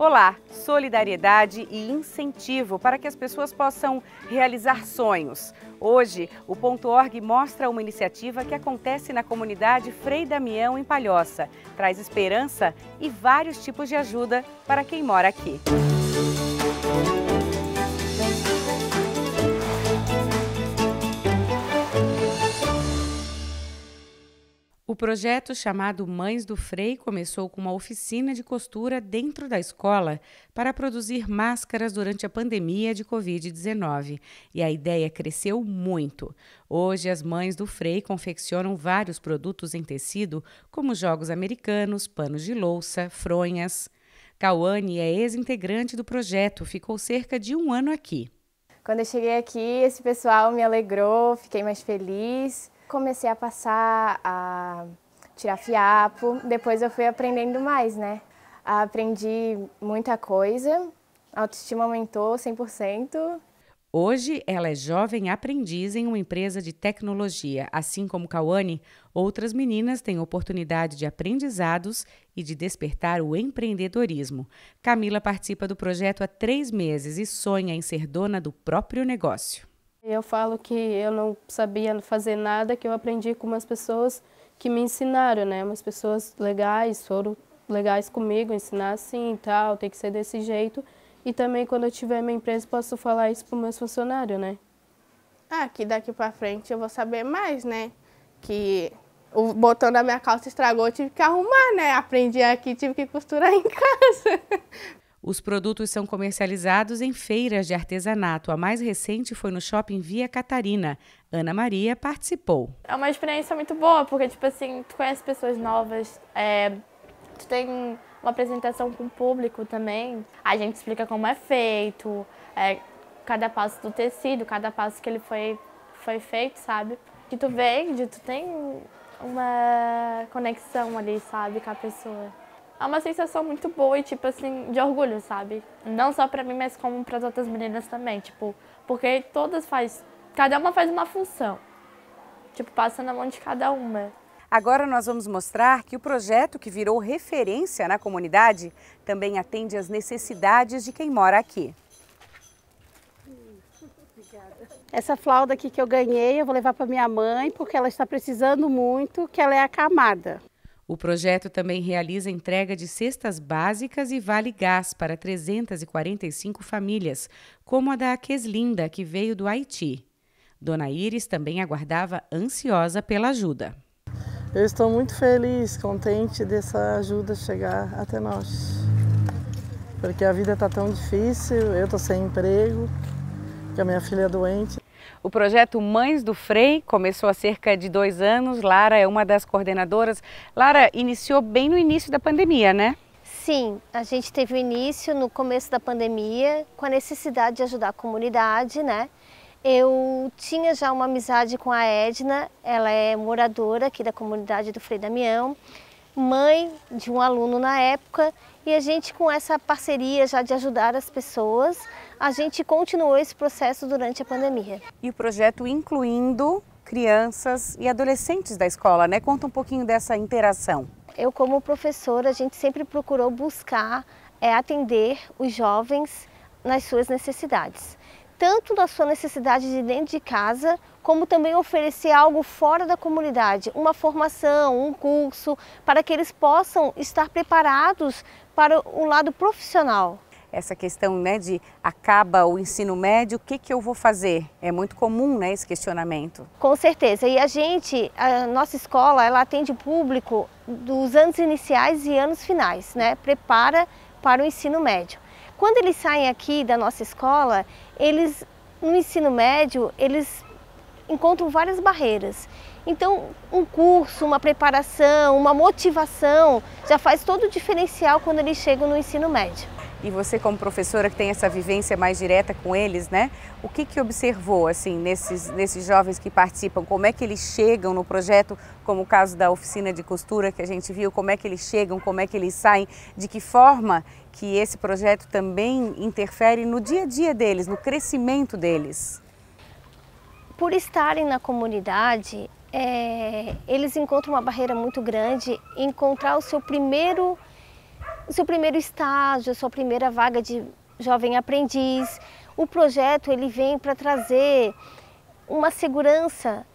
Olá, solidariedade e incentivo para que as pessoas possam realizar sonhos. Hoje, o Ponto .org mostra uma iniciativa que acontece na comunidade Frei Damião, em Palhoça. Traz esperança e vários tipos de ajuda para quem mora aqui. Música O projeto chamado Mães do Frei começou com uma oficina de costura dentro da escola para produzir máscaras durante a pandemia de Covid-19 e a ideia cresceu muito. Hoje, as mães do Frei confeccionam vários produtos em tecido, como jogos americanos, panos de louça, fronhas. Cauane é ex-integrante do projeto, ficou cerca de um ano aqui. Quando eu cheguei aqui, esse pessoal me alegrou, fiquei mais feliz comecei a passar, a tirar fiapo. Depois eu fui aprendendo mais, né? Aprendi muita coisa, a autoestima aumentou 100%. Hoje, ela é jovem aprendiz em uma empresa de tecnologia. Assim como Cauane, outras meninas têm oportunidade de aprendizados e de despertar o empreendedorismo. Camila participa do projeto há três meses e sonha em ser dona do próprio negócio. Eu falo que eu não sabia fazer nada, que eu aprendi com umas pessoas que me ensinaram, né? Umas pessoas legais, foram legais comigo, ensinar assim e tal, tem que ser desse jeito. E também quando eu tiver minha empresa, posso falar isso para os meus funcionários, né? Ah, que daqui para frente eu vou saber mais, né? Que o botão da minha calça estragou, eu tive que arrumar, né? Aprendi aqui, tive que costurar em casa. Os produtos são comercializados em feiras de artesanato. A mais recente foi no shopping Via Catarina. Ana Maria participou. É uma experiência muito boa, porque, tipo assim, tu conhece pessoas novas, é, tu tem uma apresentação com o público também. A gente explica como é feito, é, cada passo do tecido, cada passo que ele foi, foi feito, sabe? Que tu vende, tu tem uma conexão ali, sabe, com a pessoa é uma sensação muito boa e, tipo assim, de orgulho, sabe? Não só pra mim, mas como pras outras meninas também, tipo, porque todas faz, cada uma faz uma função, tipo, passa na mão de cada uma. Agora nós vamos mostrar que o projeto que virou referência na comunidade também atende às necessidades de quem mora aqui. Essa flauta aqui que eu ganhei, eu vou levar para minha mãe, porque ela está precisando muito, que ela é acamada. O projeto também realiza entrega de cestas básicas e vale gás para 345 famílias, como a da Queslinda, que veio do Haiti. Dona Iris também aguardava ansiosa pela ajuda. Eu estou muito feliz, contente dessa ajuda chegar até nós. Porque a vida está tão difícil, eu estou sem emprego, que a minha filha é doente. O projeto Mães do Frei começou há cerca de dois anos. Lara é uma das coordenadoras. Lara, iniciou bem no início da pandemia, né? Sim, a gente teve o início no começo da pandemia com a necessidade de ajudar a comunidade, né? Eu tinha já uma amizade com a Edna, ela é moradora aqui da comunidade do Frei Damião mãe de um aluno na época, e a gente com essa parceria já de ajudar as pessoas, a gente continuou esse processo durante a pandemia. E o projeto incluindo crianças e adolescentes da escola, né? Conta um pouquinho dessa interação. Eu como professora, a gente sempre procurou buscar é, atender os jovens nas suas necessidades tanto na sua necessidade de dentro de casa como também oferecer algo fora da comunidade, uma formação, um curso, para que eles possam estar preparados para o lado profissional essa questão né, de acaba o ensino médio, o que, que eu vou fazer? É muito comum né, esse questionamento. Com certeza. E a gente, a nossa escola, ela atende público dos anos iniciais e anos finais, né? prepara para o ensino médio. Quando eles saem aqui da nossa escola, eles no ensino médio, eles encontram várias barreiras. Então, um curso, uma preparação, uma motivação já faz todo o diferencial quando eles chegam no ensino médio. E você, como professora que tem essa vivência mais direta com eles, né? O que que observou assim nesses nesses jovens que participam? Como é que eles chegam no projeto? Como o caso da oficina de costura que a gente viu, como é que eles chegam? Como é que eles saem? De que forma que esse projeto também interfere no dia a dia deles, no crescimento deles? por estarem na comunidade, é, eles encontram uma barreira muito grande encontrar o seu primeiro, o seu primeiro estágio, a sua primeira vaga de jovem aprendiz. O projeto ele vem para trazer uma segurança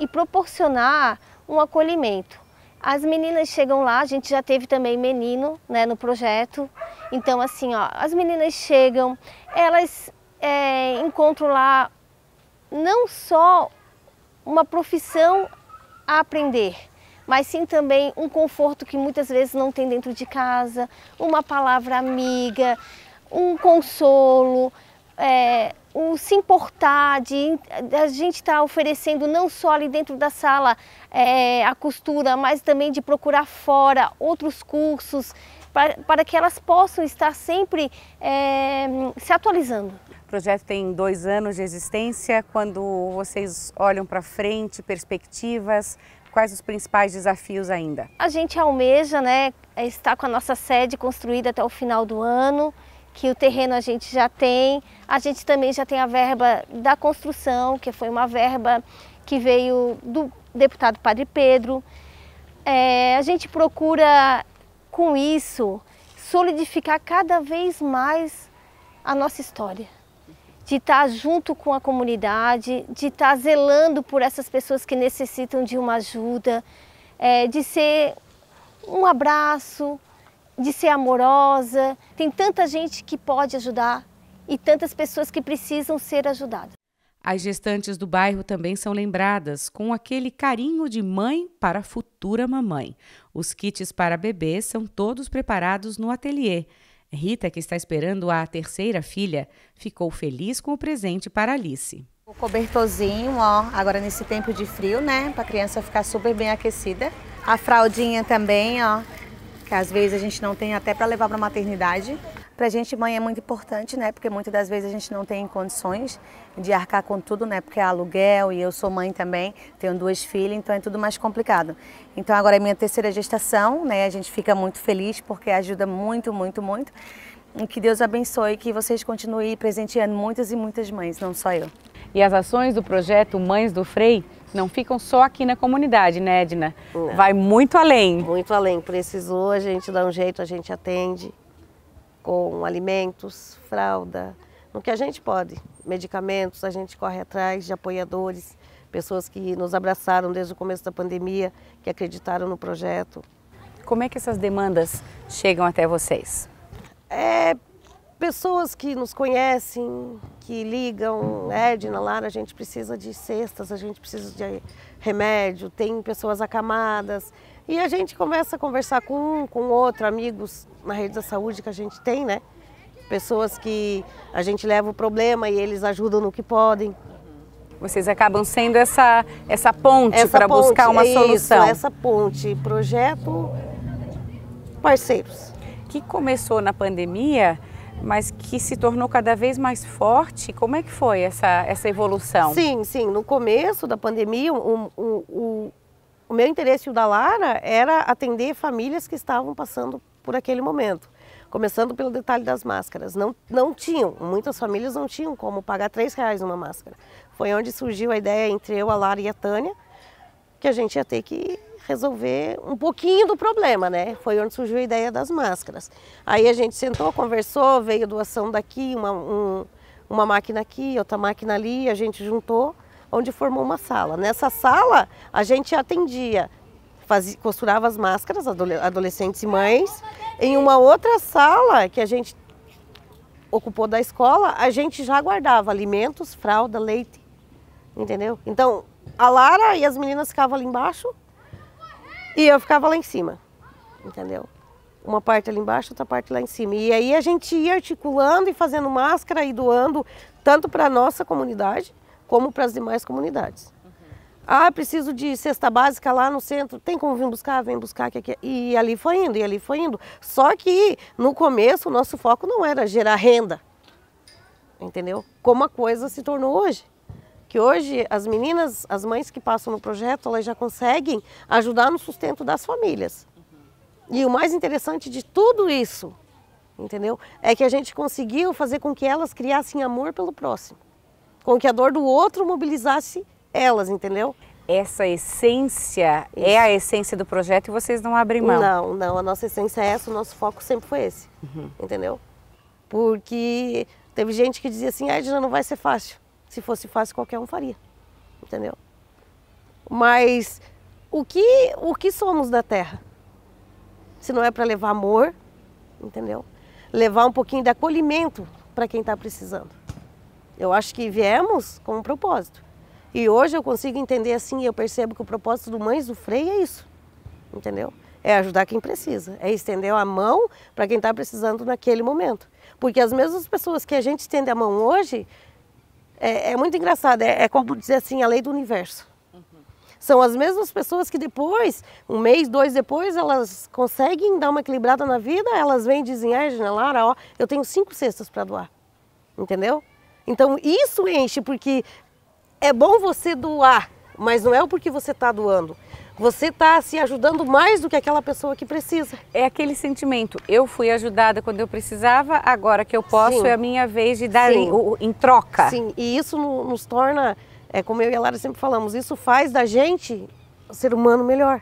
e proporcionar um acolhimento. As meninas chegam lá, a gente já teve também menino né, no projeto. Então, assim, ó, as meninas chegam, elas é, encontram lá não só uma profissão a aprender, mas sim também um conforto que muitas vezes não tem dentro de casa, uma palavra amiga, um consolo, é, o se importar, de, a gente estar tá oferecendo não só ali dentro da sala é, a costura, mas também de procurar fora outros cursos, para, para que elas possam estar sempre é, se atualizando. O projeto tem dois anos de existência. Quando vocês olham para frente, perspectivas, quais os principais desafios ainda? A gente almeja né, estar com a nossa sede construída até o final do ano, que o terreno a gente já tem. A gente também já tem a verba da construção, que foi uma verba que veio do deputado Padre Pedro. É, a gente procura com isso, solidificar cada vez mais a nossa história. De estar junto com a comunidade, de estar zelando por essas pessoas que necessitam de uma ajuda, é, de ser um abraço, de ser amorosa. Tem tanta gente que pode ajudar e tantas pessoas que precisam ser ajudadas. As gestantes do bairro também são lembradas com aquele carinho de mãe para a futura mamãe. Os kits para bebê são todos preparados no ateliê. Rita, que está esperando a terceira filha, ficou feliz com o presente para Alice. O cobertorzinho, ó, agora nesse tempo de frio, né, para a criança ficar super bem aquecida. A fraldinha também, ó, que às vezes a gente não tem até para levar para maternidade. Para a gente, mãe é muito importante, né? Porque muitas das vezes a gente não tem condições de arcar com tudo, né? Porque é aluguel e eu sou mãe também, tenho duas filhas, então é tudo mais complicado. Então agora é minha terceira gestação, né? A gente fica muito feliz porque ajuda muito, muito, muito. E que Deus abençoe e que vocês continuem presenteando muitas e muitas mães, não só eu. E as ações do projeto Mães do Frei não ficam só aqui na comunidade, né, Edna? Não. Vai muito além. Muito além. Precisou, a gente dá um jeito, a gente atende com alimentos, fralda, no que a gente pode. Medicamentos, a gente corre atrás de apoiadores, pessoas que nos abraçaram desde o começo da pandemia, que acreditaram no projeto. Como é que essas demandas chegam até vocês? É, pessoas que nos conhecem, que ligam, Edna, Lara, a gente precisa de cestas, a gente precisa de remédio, tem pessoas acamadas, e a gente começa a conversar com um, com outro, amigos na rede da saúde que a gente tem, né? Pessoas que a gente leva o problema e eles ajudam no que podem. Vocês acabam sendo essa, essa ponte para buscar uma é solução. Isso, essa ponte, projeto parceiros. Que começou na pandemia, mas que se tornou cada vez mais forte. Como é que foi essa, essa evolução? Sim, sim. No começo da pandemia, o meu interesse e o da Lara era atender famílias que estavam passando por aquele momento. Começando pelo detalhe das máscaras. Não, não tinham, muitas famílias não tinham como pagar três reais uma máscara. Foi onde surgiu a ideia entre eu, a Lara e a Tânia, que a gente ia ter que resolver um pouquinho do problema, né? Foi onde surgiu a ideia das máscaras. Aí a gente sentou, conversou, veio doação daqui, uma, um, uma máquina aqui, outra máquina ali, a gente juntou onde formou uma sala. Nessa sala, a gente atendia, fazia, costurava as máscaras, adolescentes e mães. Em uma outra sala que a gente ocupou da escola, a gente já guardava alimentos, fralda, leite, entendeu? Então, a Lara e as meninas ficavam ali embaixo e eu ficava lá em cima, entendeu? Uma parte ali embaixo, outra parte lá em cima. E aí a gente ia articulando e fazendo máscara e doando tanto para a nossa comunidade, como para as demais comunidades. Uhum. Ah, preciso de cesta básica lá no centro, tem como vir buscar? Vem buscar. É-. e ali foi indo, e ali foi indo. Só que no começo o nosso foco não era gerar renda, entendeu? Como a coisa se tornou hoje. Que hoje as meninas, as mães que passam no projeto, elas já conseguem ajudar no sustento das famílias. E o mais interessante de tudo isso, entendeu? É que a gente conseguiu fazer com que elas criassem amor pelo próximo com que a dor do outro mobilizasse elas, entendeu? Essa essência é Isso. é a essência do projeto e vocês não abrem mão. Não, não, a nossa essência é essa, o nosso foco sempre foi esse, uhum. entendeu? Porque teve gente que dizia assim, ah, Edna, não vai ser fácil. Se fosse fácil, qualquer um faria, entendeu? Mas o que, o que somos da terra? Se não é para levar amor, entendeu? Levar um pouquinho de acolhimento para quem está precisando. Eu acho que viemos com um propósito. E hoje eu consigo entender assim, eu percebo que o propósito do Mães do Freio é isso, entendeu? É ajudar quem precisa, é estender a mão para quem está precisando naquele momento. Porque as mesmas pessoas que a gente estende a mão hoje, é, é muito engraçado, é, é, como dizer assim, a lei do universo. Uhum. São as mesmas pessoas que depois, um mês, dois depois, elas conseguem dar uma equilibrada na vida, elas vêm e dizem, ah, Lara, ó, eu tenho cinco cestas para doar, entendeu? Então isso enche, porque é bom você doar, mas não é o porque você está doando. Você está se ajudando mais do que aquela pessoa que precisa. É aquele sentimento, eu fui ajudada quando eu precisava, agora que eu posso Sim. é a minha vez de dar em, em, troca. Sim, e isso nos torna, é, como eu e a Lara sempre falamos, isso faz da gente ser humano melhor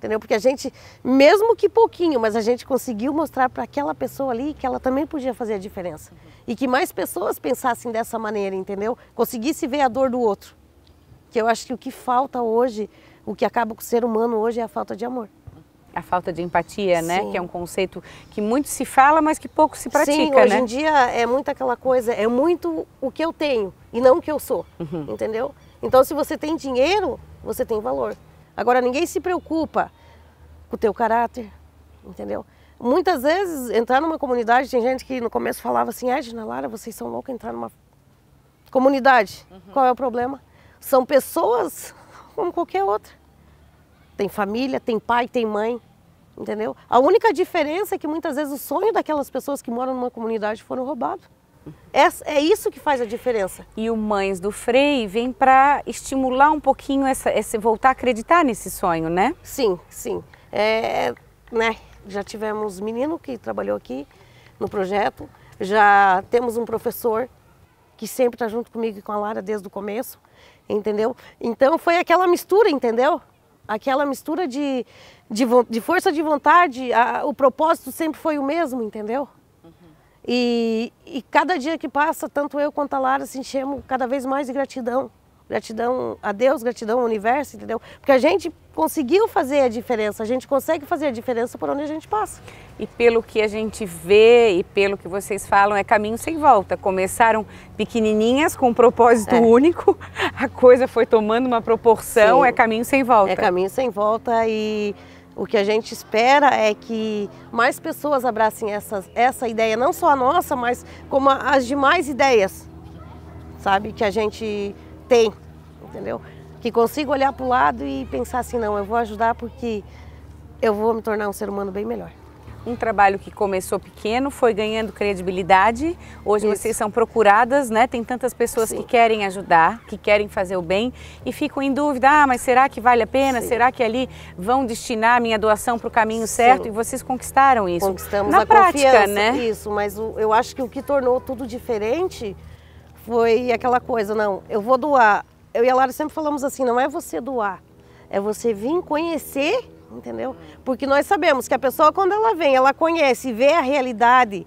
entendeu? Porque a gente, mesmo que pouquinho, mas a gente conseguiu mostrar para aquela pessoa ali que ela também podia fazer a diferença. Uhum. E que mais pessoas pensassem dessa maneira, entendeu? Conseguisse ver a dor do outro. Que eu acho que o que falta hoje, o que acaba com o ser humano hoje é a falta de amor. A falta de empatia, né? Sim. né? Que é um conceito que muito se fala, mas que pouco se pratica, Sim, né? hoje né? em dia é muito aquela coisa, é muito o que eu tenho e não o que eu sou, uhum. entendeu? Então, se você tem dinheiro, você tem valor. Agora, ninguém se preocupa com o teu caráter, entendeu? Muitas vezes, entrar numa comunidade, tem gente que no começo falava assim, Edna, Lara, vocês são loucos entrar numa comunidade. Uhum. Qual é o problema? São pessoas como qualquer outra. Tem família, tem pai, tem mãe, entendeu? A única diferença é que muitas vezes o sonho daquelas pessoas que moram numa comunidade foram roubados. É, é isso que faz a diferença. E o Mães do Frei vem para estimular um pouquinho essa, esse voltar a acreditar nesse sonho, né? Sim, sim. É, né? Já tivemos menino que trabalhou aqui no projeto, já temos um professor que sempre está junto comigo e com a Lara desde o começo, entendeu? Então foi aquela mistura, entendeu? Aquela mistura de, de, de força de vontade, a, o propósito sempre foi o mesmo, entendeu? E, e, cada dia que passa, tanto eu quanto a Lara se enchemos cada vez mais de gratidão. Gratidão a Deus, gratidão ao universo, entendeu? Porque a gente conseguiu fazer a diferença, a gente consegue fazer a diferença por onde a gente passa. E pelo que a gente vê e pelo que vocês falam, é caminho sem volta. Começaram pequenininhas com um propósito é. único, a coisa foi tomando uma proporção, Sim, é caminho sem volta. É caminho sem volta e o que a gente espera é que mais pessoas abracem essa, essa ideia, não só a nossa, mas como as demais ideias, sabe, que a gente tem, entendeu? Que consiga olhar para o lado e pensar assim, não, eu vou ajudar porque eu vou me tornar um ser humano bem melhor um trabalho que começou pequeno, foi ganhando credibilidade. Hoje Isso. vocês são procuradas, né? Tem tantas pessoas Sim. que querem ajudar, que querem fazer o bem e ficam em dúvida: ah, mas será que vale a pena? Sim. Será que ali vão destinar a minha doação para o caminho Sim. certo? E vocês conquistaram isso. Conquistamos Na a prática, confiança, né? Isso, mas o, eu acho que o que tornou tudo diferente foi aquela coisa, não, eu vou doar. Eu e a Lara sempre falamos assim, não é você doar, é você vir conhecer entendeu? Porque nós sabemos que a pessoa, quando ela vem, ela conhece, vê a realidade,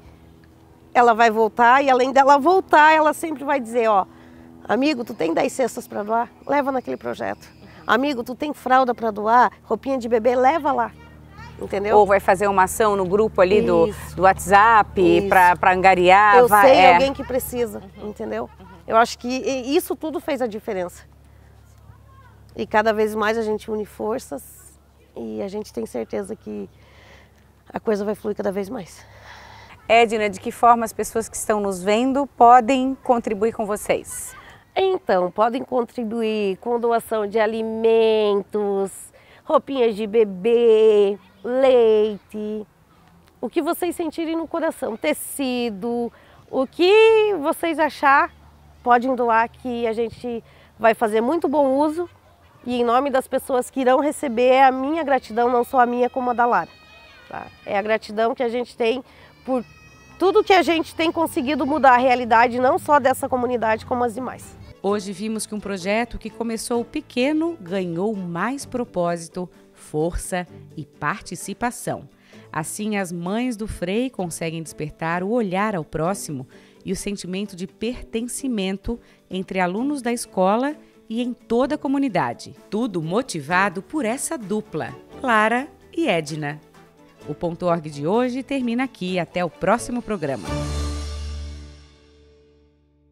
ela vai voltar e além dela voltar, ela sempre vai dizer, ó, amigo, tu tem 10 cestas para doar? Leva naquele projeto. Amigo, tu tem fralda para doar, roupinha de bebê? Leva lá. Entendeu? Ou vai fazer uma ação no grupo ali do, do WhatsApp para angariar. Eu vai, sei é. alguém que precisa, uhum. entendeu? Uhum. Eu acho que isso tudo fez a diferença. E cada vez mais a gente une forças e a gente tem certeza que a coisa vai fluir cada vez mais. Edna, de que forma as pessoas que estão nos vendo podem contribuir com vocês? Então, podem contribuir com doação de alimentos, roupinhas de bebê, leite, o que vocês sentirem no coração, tecido, o que vocês achar, podem doar que a gente vai fazer muito bom uso e em nome das pessoas que irão receber, é a minha gratidão, não só a minha como a da Lara. Tá? É a gratidão que a gente tem por tudo que a gente tem conseguido mudar a realidade, não só dessa comunidade, como as demais. Hoje vimos que um projeto que começou pequeno ganhou mais propósito, força e participação. Assim, as mães do Frei conseguem despertar o olhar ao próximo e o sentimento de pertencimento entre alunos da escola e e em toda a comunidade. Tudo motivado por essa dupla, Lara e Edna. O ponto org de hoje termina aqui. Até o próximo programa.